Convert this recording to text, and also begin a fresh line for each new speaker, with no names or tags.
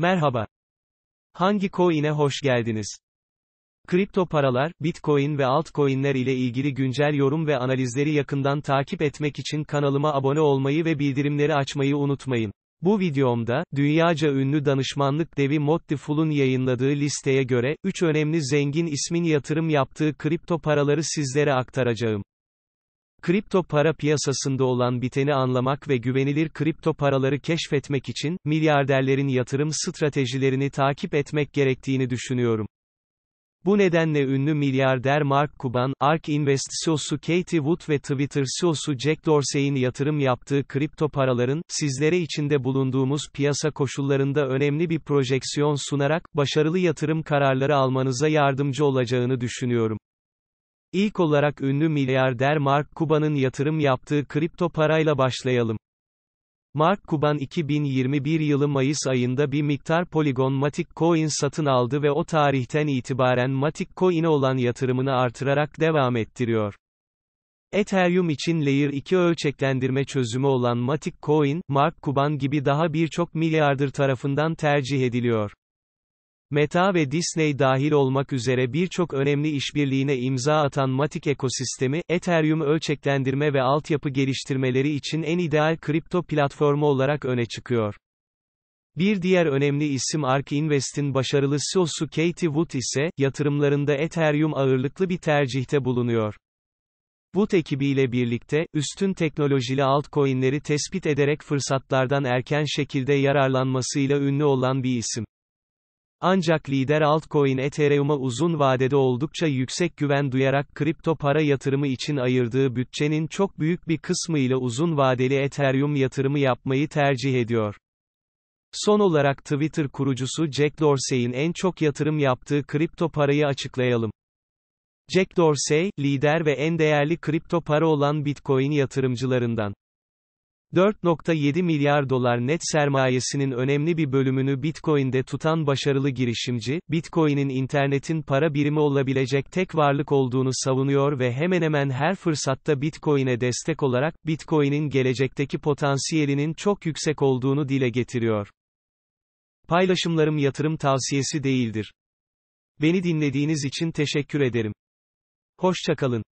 Merhaba. Hangi coin'e hoş geldiniz? Kripto paralar, bitcoin ve altcoin'ler ile ilgili güncel yorum ve analizleri yakından takip etmek için kanalıma abone olmayı ve bildirimleri açmayı unutmayın. Bu videomda, dünyaca ünlü danışmanlık devi Motliful'un yayınladığı listeye göre, 3 önemli zengin ismin yatırım yaptığı kripto paraları sizlere aktaracağım. Kripto para piyasasında olan biteni anlamak ve güvenilir kripto paraları keşfetmek için, milyarderlerin yatırım stratejilerini takip etmek gerektiğini düşünüyorum. Bu nedenle ünlü milyarder Mark Cuban, ARK Invest CEO'su Katie Wood ve Twitter CEO'su Jack Dorsey'in yatırım yaptığı kripto paraların, sizlere içinde bulunduğumuz piyasa koşullarında önemli bir projeksiyon sunarak, başarılı yatırım kararları almanıza yardımcı olacağını düşünüyorum. İlk olarak ünlü milyarder Mark Cuban'ın yatırım yaptığı kripto parayla başlayalım. Mark Cuban 2021 yılı Mayıs ayında bir miktar Polygon Matic Coin satın aldı ve o tarihten itibaren Matic Coin'e olan yatırımını artırarak devam ettiriyor. Ethereum için Layer 2 ölçeklendirme çözümü olan Matic Coin, Mark Cuban gibi daha birçok milyardır tarafından tercih ediliyor. Meta ve Disney dahil olmak üzere birçok önemli işbirliğine imza atan Matic ekosistemi, Ethereum ölçeklendirme ve altyapı geliştirmeleri için en ideal kripto platformu olarak öne çıkıyor. Bir diğer önemli isim ARK Invest'in başarılı CEO'su Katie Wood ise, yatırımlarında Ethereum ağırlıklı bir tercihte bulunuyor. Wood ekibiyle birlikte, üstün teknolojili altcoin'leri tespit ederek fırsatlardan erken şekilde yararlanmasıyla ünlü olan bir isim. Ancak lider altcoin Ethereum'a uzun vadede oldukça yüksek güven duyarak kripto para yatırımı için ayırdığı bütçenin çok büyük bir kısmı ile uzun vadeli Ethereum yatırımı yapmayı tercih ediyor. Son olarak Twitter kurucusu Jack Dorsey'in en çok yatırım yaptığı kripto parayı açıklayalım. Jack Dorsey, lider ve en değerli kripto para olan Bitcoin yatırımcılarından. 4.7 milyar dolar net sermayesinin önemli bir bölümünü Bitcoin'de tutan başarılı girişimci, Bitcoin'in internetin para birimi olabilecek tek varlık olduğunu savunuyor ve hemen hemen her fırsatta Bitcoin'e destek olarak Bitcoin'in gelecekteki potansiyelinin çok yüksek olduğunu dile getiriyor. Paylaşımlarım yatırım tavsiyesi değildir. Beni dinlediğiniz için teşekkür ederim. Hoşçakalın.